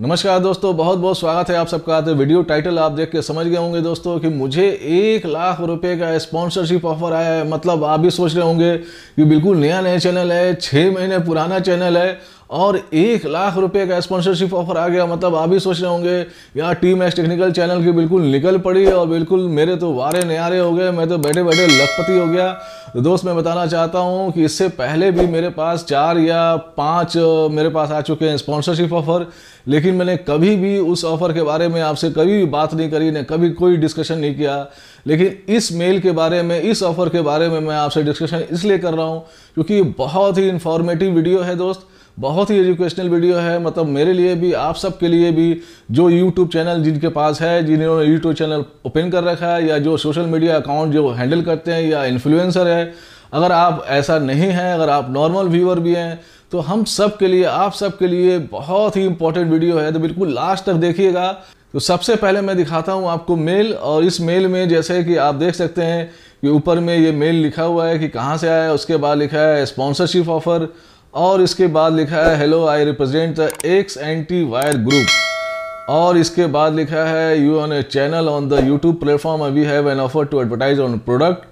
नमस्कार दोस्तों बहुत बहुत स्वागत है आप सबका तो वीडियो टाइटल आप देख के समझ गए होंगे दोस्तों कि मुझे एक लाख रुपए का स्पॉन्सरशिप ऑफर आया है मतलब आप भी सोच रहे होंगे कि बिल्कुल नया नया चैनल है छः महीने पुराना चैनल है और एक लाख रुपए का स्पॉन्सरशिप ऑफर आ गया मतलब आप भी सोच रहे होंगे यार टीम एक्स टेक्निकल चैनल की बिल्कुल निकल पड़ी और बिल्कुल मेरे तो वारे नारे हो गए मैं तो बैठे बैठे लखपति हो गया तो दोस्त मैं बताना चाहता हूँ कि इससे पहले भी मेरे पास चार या पाँच मेरे पास आ चुके हैं स्पॉन्सरशिप ऑफर लेकिन मैंने कभी भी उस ऑफर के बारे में आपसे कभी भी बात नहीं करी ने कभी कोई डिस्कशन नहीं किया लेकिन इस मेल के बारे में इस ऑफर के बारे में मैं आपसे डिस्कशन इसलिए कर रहा हूँ क्योंकि बहुत ही इन्फॉर्मेटिव वीडियो है दोस्त बहुत ही एजुकेशनल वीडियो है मतलब मेरे लिए भी आप सब के लिए भी जो यूट्यूब चैनल जिनके पास है जिन्होंने यूट्यूब चैनल ओपन कर रखा है या जो सोशल मीडिया अकाउंट जो हैंडल करते हैं या इन्फ्लुएंसर है अगर आप ऐसा नहीं हैं अगर आप नॉर्मल व्यूअर भी हैं तो हम सब के लिए आप सब के लिए बहुत ही इंपॉर्टेंट वीडियो है तो बिल्कुल लास्ट तक देखिएगा तो सबसे पहले मैं दिखाता हूँ आपको मेल और इस मेल में जैसे कि आप देख सकते हैं कि ऊपर में ये मेल लिखा हुआ है कि कहाँ से आया है उसके बाद लिखा है स्पॉन्सरशिप ऑफ़र और इसके बाद लिखा है hello I represent the X anti wire group और इसके बाद लिखा है you own a channel on the YouTube platform we have an offer to advertise on product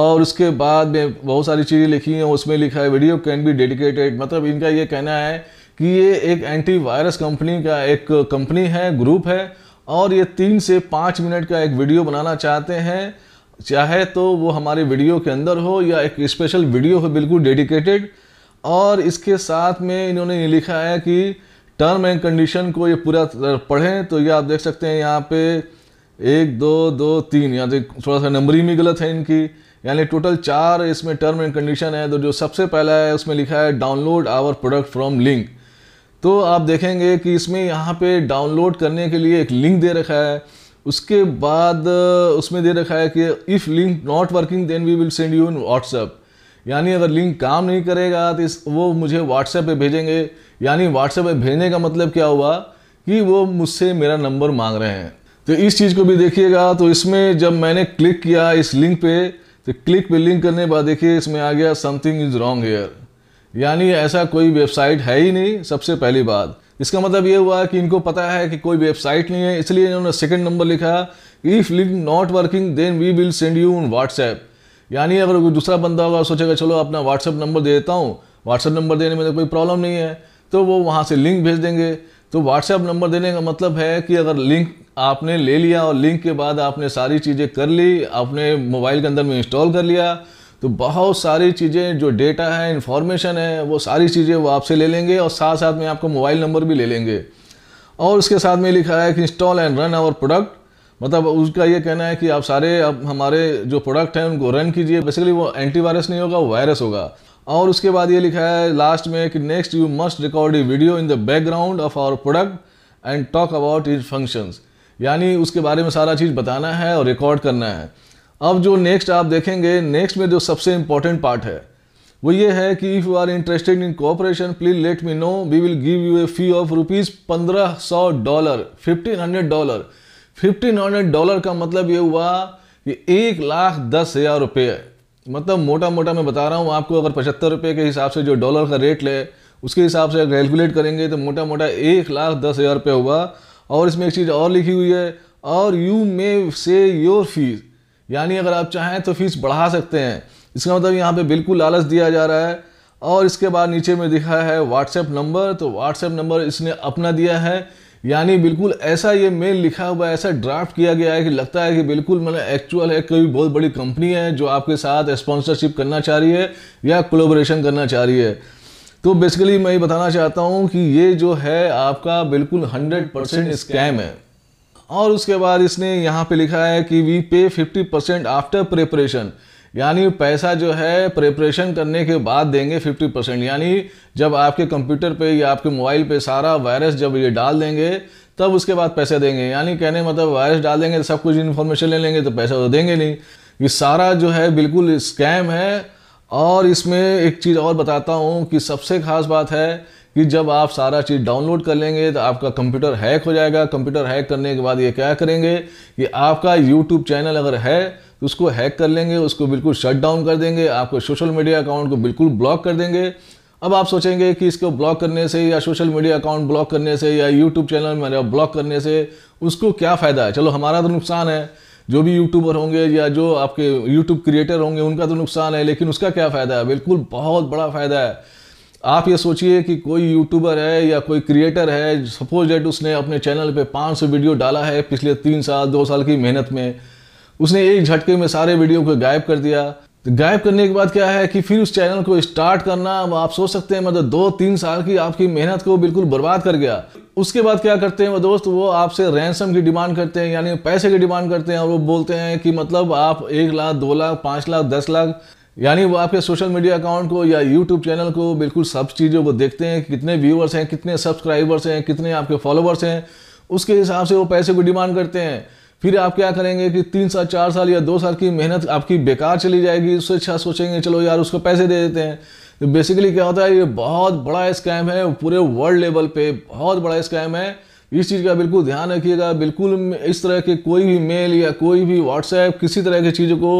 और उसके बाद में बहुत सारी चीज़ें लिखी हैं उसमें लिखा है वीडियो कैन बी डेडिकेटेड मतलब इनका ये कहना है कि ये एक एंटी वायरस कंपनी का एक कंपनी है ग्रुप है और ये तीन से पाँच मिनट का एक वीडियो बनाना चाहते हैं चाहे तो वो हमारे वीडियो के अंदर हो या एक स्पेशल वीडियो हो बिल्कुल डेडिकेटेड और इसके साथ में इन्होंने लिखा है कि टर्म एंड कंडीशन को ये पूरा पढ़ें तो ये आप देख सकते हैं यहाँ पे एक दो दो तीन यहाँ से तो थोड़ा सा नंबरिंग भी गलत है इनकी यानी टोटल चार इसमें टर्म एंड कंडीशन है तो जो सबसे पहला है उसमें लिखा है download our product from link तो आप देखेंगे कि इसमें यहाँ पे डाउनलोड करने के लिए एक लिंक दे रखा है उसके बाद उसमें दे रखा है कि if link not working then we will send you in WhatsApp यानी अगर लिंक काम नहीं करेगा तो इस वो मुझे व्हाट्सएप पे भेजेंगे यानी व्हाट्सएप पे भेजने का मतलब क्या हुआ कि वो मुझसे मेरा नंबर मांग रहे हैं तो इस चीज़ को भी देखिएगा तो इसमें जब मैंने क्लिक किया इस लिंक पे तो क्लिक पे लिंक करने के बाद देखिए इसमें आ गया समथिंग इज़ रॉन्ग हेयर यानी ऐसा कोई वेबसाइट है ही नहीं सबसे पहली बात इसका मतलब ये हुआ कि इनको पता है कि कोई वेबसाइट नहीं है इसलिए इन्होंने सेकेंड नंबर लिखा if link not working then we will send you on WhatsApp यानी अगर कोई दूसरा बंदा होगा सोचेगा चलो अपना व्हाट्सअप नंबर दे देता हूँ व्हाट्सअप नंबर देने में तो कोई प्रॉब्लम नहीं है तो वो वहाँ से लिंक भेज देंगे तो व्हाट्सएप नंबर देने का मतलब है कि अगर लिंक आपने ले लिया और लिंक के बाद आपने सारी चीज़ें कर ली आपने मोबाइल के अंदर में इंस्टॉल कर लिया तो बहुत सारी चीज़ें जो डेटा है इन्फॉर्मेशन है वो सारी चीज़ें वो आपसे ले लेंगे और साथ साथ में आपका मोबाइल नंबर भी ले लेंगे और उसके साथ में लिखा है कि install and run our product मतलब उसका ये कहना है कि आप सारे अब हमारे जो प्रोडक्ट हैं उनको रन कीजिए बेसिकली वो एंटीवायरस नहीं होगा वायरस होगा और उसके बाद ये लिखा है लास्ट में कि next you must record a video in the background of our product and talk about is functions यानी उसके बारे में सारा चीज़ बताना है और रिकॉर्ड करना है अब जो नेक्स्ट आप देखेंगे नेक्स्ट में जो सबसे इम्पोर्टेंट पार्ट है वो ये है कि if you are interested in cooperation please let me know we will give you a fee of rupees पंद्रह सौ dollar fifteen hundred dollar fifteen hundred dollar का मतलब ये हुआ कि एक लाख दस हज़ार रुपये मतलब मोटा मोटा मैं बता रहा हूँ आपको अगर पचहत्तर रुपये के हिसाब से जो डॉलर का रेट ले उसके हिसाब से अगर कैलकुलेट करेंगे तो मोटा मोटा एक लाख दस हज़ार रुपये हुआ और इसमें एक चीज़ और लिखी हुई है और यू मे से योर फीस यानी अगर आप चाहें तो फीस बढ़ा सकते हैं इसका मतलब यहाँ पे बिल्कुल लालच दिया जा रहा है और इसके बाद नीचे में दिखा है व्हाट्सएप नंबर तो व्हाट्सएप नंबर इसने अपना दिया है यानी बिल्कुल ऐसा ये मेल लिखा हुआ ऐसा ड्राफ्ट किया गया है कि लगता है कि बिल्कुल मतलब एक्चुअल है कोई बहुत बड़ी कंपनी है जो आपके साथ स्पॉन्सरशिप करना चाह रही है या कोलोबरेशन करना चाह रही है तो बेसिकली मैं ये बताना चाहता हूँ कि ये जो है आपका बिल्कुल हंड्रेड परसेंट स्कैम है और उसके बाद इसने यहाँ पे लिखा है कि वी पे फिफ्टी परसेंट आफ्टर प्रिपरेशन यानी पैसा जो है प्रिपरेशन करने के बाद देंगे 50 परसेंट यानी जब आपके कंप्यूटर पे या आपके मोबाइल पे सारा वायरस जब ये डाल देंगे तब उसके बाद पैसे देंगे यानी कहने मतलब वायरस डाल देंगे तो सब कुछ इन्फॉर्मेशन ले लेंगे तो पैसा तो देंगे नहीं ये सारा जो है बिल्कुल स्कैम है और इसमें एक चीज़ और बताता हूँ कि सबसे ख़ास बात है कि जब आप सारा चीज़ डाउनलोड कर लेंगे तो आपका कंप्यूटर हैक हो जाएगा कंप्यूटर हैक करने के बाद ये क्या करेंगे कि आपका यूट्यूब चैनल अगर है तो उसको हैक कर लेंगे उसको बिल्कुल शट डाउन कर देंगे आपके सोशल मीडिया अकाउंट को बिल्कुल ब्लॉक कर देंगे अब आप सोचेंगे कि इसको ब्लॉक करने से या सोशल मीडिया अकाउंट ब्लॉक करने से या यूट्यूब चैनल मेरा ब्लॉक करने से उसको क्या फ़ायदा है चलो हमारा तो नुकसान है जो भी यूट्यूबर होंगे या जो आपके यूट्यूब क्रिएटर होंगे उनका तो नुकसान है लेकिन उसका क्या फ़ायदा है बिल्कुल बहुत बड़ा फ़ायदा है आप ये सोचिए कि कोई यूट्यूबर है या कोई क्रिएटर है सपोज डेट उसने अपने चैनल पे 500 वीडियो डाला है पिछले तीन साल दो साल की मेहनत में उसने एक झटके में सारे वीडियो को गायब कर दिया तो गायब करने के बाद क्या है कि फिर उस चैनल को स्टार्ट करना आप सोच सकते हैं मतलब दो तीन साल की आपकी मेहनत को बिल्कुल बर्बाद कर गया उसके बाद क्या करते हैं वो दोस्त वो आपसे रैंसम की डिमांड करते हैं यानी पैसे की डिमांड करते हैं और वो बोलते हैं कि मतलब आप एक लाख दो लाख पाँच लाख दस लाख यानी वो आपके सोशल मीडिया अकाउंट को या यूट्यूब चैनल को बिल्कुल सब चीज़ों को देखते हैं कितने व्यूअर्स हैं कितने सब्सक्राइबर्स हैं कितने आपके फॉलोअर्स हैं उसके हिसाब से वो पैसे को डिमांड करते हैं फिर आप क्या करेंगे कि तीन साल चार साल या दो साल की मेहनत आपकी बेकार चली जाएगी उससे अच्छा सोचेंगे चलो यार उसको पैसे दे देते हैं तो बेसिकली क्या होता है ये बहुत बड़ा स्कैम है पूरे वर्ल्ड लेवल पे बहुत बड़ा स्कैम है इस चीज़ का बिल्कुल ध्यान रखिएगा बिल्कुल इस तरह के कोई भी मेल या कोई भी व्हाट्सएप किसी तरह की चीज़ को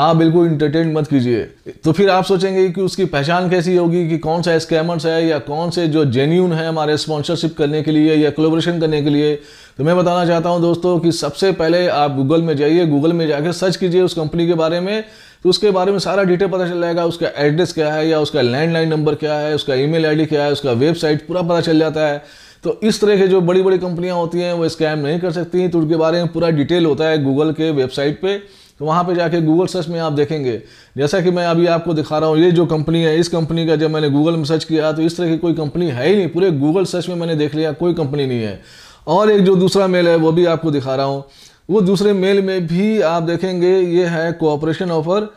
आप बिल्कुल इंटरटेन मत कीजिए तो फिर आप सोचेंगे कि उसकी पहचान कैसी होगी कि कौन सा स्कैमर्स है या कौन से जो जेन्यून है हमारे स्पॉन्सरशिप करने के लिए या कोलोब्रेशन करने के लिए तो मैं बताना चाहता हूँ दोस्तों कि सबसे पहले आप गूगल में जाइए गूगल में जाकर सर्च कीजिए उस कंपनी के बारे में तो उसके बारे में सारा डिटेल पता चल जाएगा उसका एड्रेस क्या है या उसका लैंडलाइन नंबर क्या है उसका ई मेल क्या है उसका वेबसाइट पूरा पता चल जाता है तो इस तरह के जो बड़ी बड़ी कंपनियां होती हैं वो स्कैम नहीं कर सकती तो उनके बारे में पूरा डिटेल होता है गूगल के वेबसाइट पे तो वहाँ पे जाके गूगल सर्च में आप देखेंगे जैसा कि मैं अभी आपको दिखा रहा हूँ ये जो कंपनी है इस कंपनी का जब मैंने गूगल में सर्च किया तो इस तरह की कोई कंपनी है ही नहीं पूरे गूगल सर्च में मैंने देख लिया कोई कंपनी नहीं है और एक जो दूसरा मेल है वो भी आपको दिखा रहा हूँ वो दूसरे मेल में भी आप देखेंगे ये है कोऑपरेशन ऑफर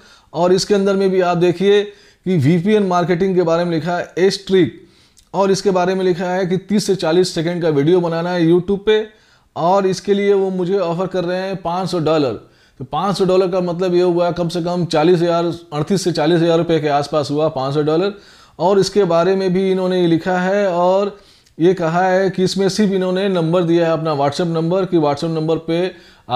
और इसके अंदर में भी आप देखिए कि वी मार्केटिंग के बारे में लिखा है एस ट्रिक और इसके बारे में लिखा है कि 30 से 40 सेकंड का वीडियो बनाना है यूट्यूब पे और इसके लिए वो मुझे ऑफ़र कर रहे हैं 500 डॉलर तो पाँच सौ डॉलर का मतलब ये हुआ कम से कम चालीस हज़ार अड़तीस से चालीस हज़ार रुपये के आसपास हुआ पाँच सौ डॉलर और इसके बारे में भी इन्होंने लिखा है और ये कहा है कि इसमें सिर्फ इन्होंने नंबर दिया है अपना व्हाट्सएप नंबर कि व्हाट्सएप नंबर पे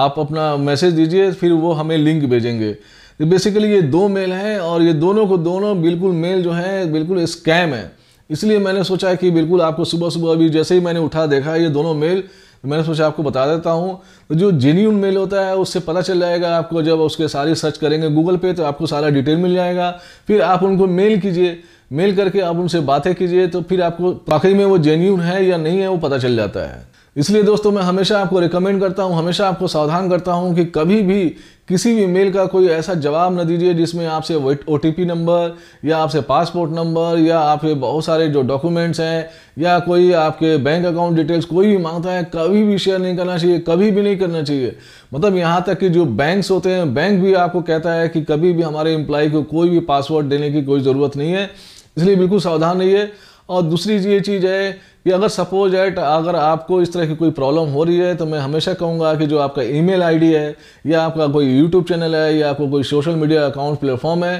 आप अपना मैसेज दीजिए फिर वो हमें लिंक भेजेंगे तो बेसिकली ये दो मेल हैं और ये दोनों को दोनों बिल्कुल मेल जो है बिल्कुल स्कैम है इसलिए मैंने सोचा कि बिल्कुल आपको सुबह सुबह अभी जैसे ही मैंने उठा देखा ये दोनों मेल तो मैंने सोचा आपको बता देता हूँ तो जो जेन्यून मेल होता है उससे पता चल जाएगा आपको जब उसके सारे सर्च करेंगे गूगल पे तो आपको सारा डिटेल मिल जाएगा फिर आप उनको मेल कीजिए मेल करके आप उनसे बातें कीजिए तो फिर आपको आखिरी में वो जेन्यून है या नहीं है वो पता चल जाता है इसलिए दोस्तों मैं हमेशा आपको रिकमेंड करता हूँ हमेशा आपको सावधान करता हूँ कि कभी भी किसी भी मेल का कोई ऐसा जवाब न दीजिए जिसमें आपसे ओ टी नंबर या आपसे पासपोर्ट नंबर या आपके बहुत सारे जो डॉक्यूमेंट्स हैं या कोई आपके बैंक अकाउंट डिटेल्स कोई भी मांगता है कभी भी शेयर नहीं करना चाहिए कभी भी नहीं करना चाहिए मतलब यहाँ तक कि जो बैंक्स होते हैं बैंक भी आपको कहता है कि कभी भी हमारे एम्प्लॉय को कोई भी पासवर्ड देने की कोई ज़रूरत नहीं है इसलिए बिल्कुल सावधान रहिए और दूसरी ये चीज़ है कि अगर सपोज एट अगर आपको इस तरह की कोई प्रॉब्लम हो रही है तो मैं हमेशा कहूँगा कि जो आपका ईमेल आईडी है या आपका कोई यूट्यूब चैनल है या आपको कोई सोशल मीडिया अकाउंट प्लेटफॉर्म है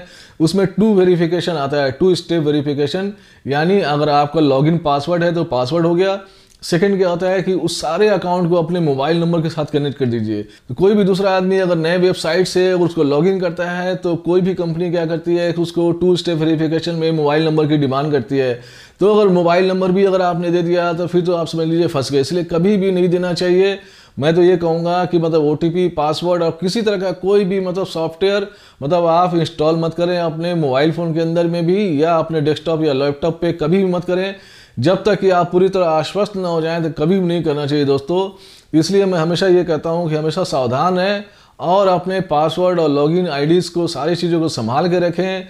उसमें टू वेरिफिकेशन आता है टू स्टेप वेरिफिकेशन यानी अगर आपका लॉगिन पासवर्ड है तो पासवर्ड हो गया सेकंड क्या होता है कि उस सारे अकाउंट को अपने मोबाइल नंबर के साथ कनेक्ट कर दीजिए तो कोई भी दूसरा आदमी अगर नए वेबसाइट से अगर उसको लॉगिन करता है तो कोई भी कंपनी क्या करती है उसको टू स्टेप वेरिफिकेशन में मोबाइल नंबर की डिमांड करती है तो अगर मोबाइल नंबर भी अगर आपने दे दिया तो फिर तो आप समझ लीजिए फंस गए इसलिए कभी भी नहीं देना चाहिए मैं तो ये कहूँगा कि मतलब ओ पासवर्ड और किसी तरह का कोई भी मतलब सॉफ्टवेयर मतलब आप इंस्टॉल मत करें अपने मोबाइल फ़ोन के अंदर में भी या अपने डेस्कटॉप या लैपटॉप पे कभी भी मत करें जब तक कि आप पूरी तरह आश्वस्त ना हो जाएं तो कभी भी नहीं करना चाहिए दोस्तों इसलिए मैं हमेशा ये कहता हूँ कि हमेशा सावधान रहें और अपने पासवर्ड और लॉगिन आईडीज़ को सारी चीज़ों को संभाल के रखें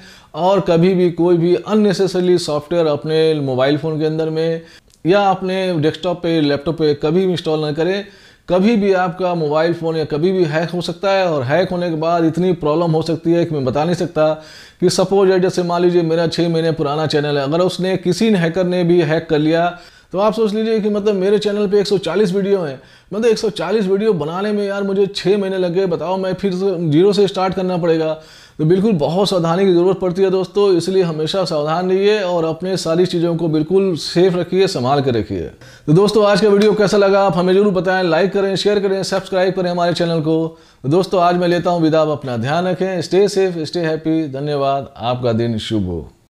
और कभी भी कोई भी अननेसेसरी सॉफ्टवेयर अपने मोबाइल फ़ोन के अंदर में या अपने डेस्कटॉप पे लैपटॉप पे कभी भी इंस्टॉल ना करें कभी भी आपका मोबाइल फ़ोन या कभी भी हैक हो सकता है और हैक होने के बाद इतनी प्रॉब्लम हो सकती है कि मैं बता नहीं सकता कि सपोज जैसे मान लीजिए मेरा छः महीने पुराना चैनल है अगर उसने किसी हैकर ने भी हैक कर लिया तो आप सोच लीजिए कि मतलब मेरे चैनल पे 140 वीडियो हैं मतलब 140 वीडियो बनाने में यार मुझे छः महीने लगे बताओ मैं फिर जीरो से स्टार्ट करना पड़ेगा तो बिल्कुल बहुत सावधानी की ज़रूरत पड़ती है दोस्तों इसलिए हमेशा सावधान रहिए और अपने सारी चीज़ों को बिल्कुल सेफ रखिए संभाल कर रखिए तो दोस्तों आज का वीडियो कैसा लगा आप हमें जरूर बताएं लाइक करें शेयर करें सब्सक्राइब करें हमारे चैनल को तो दोस्तों आज मैं लेता हूँ विदा अपना ध्यान रखें स्टे सेफ स्टे हैप्पी धन्यवाद आपका दिन शुभ हो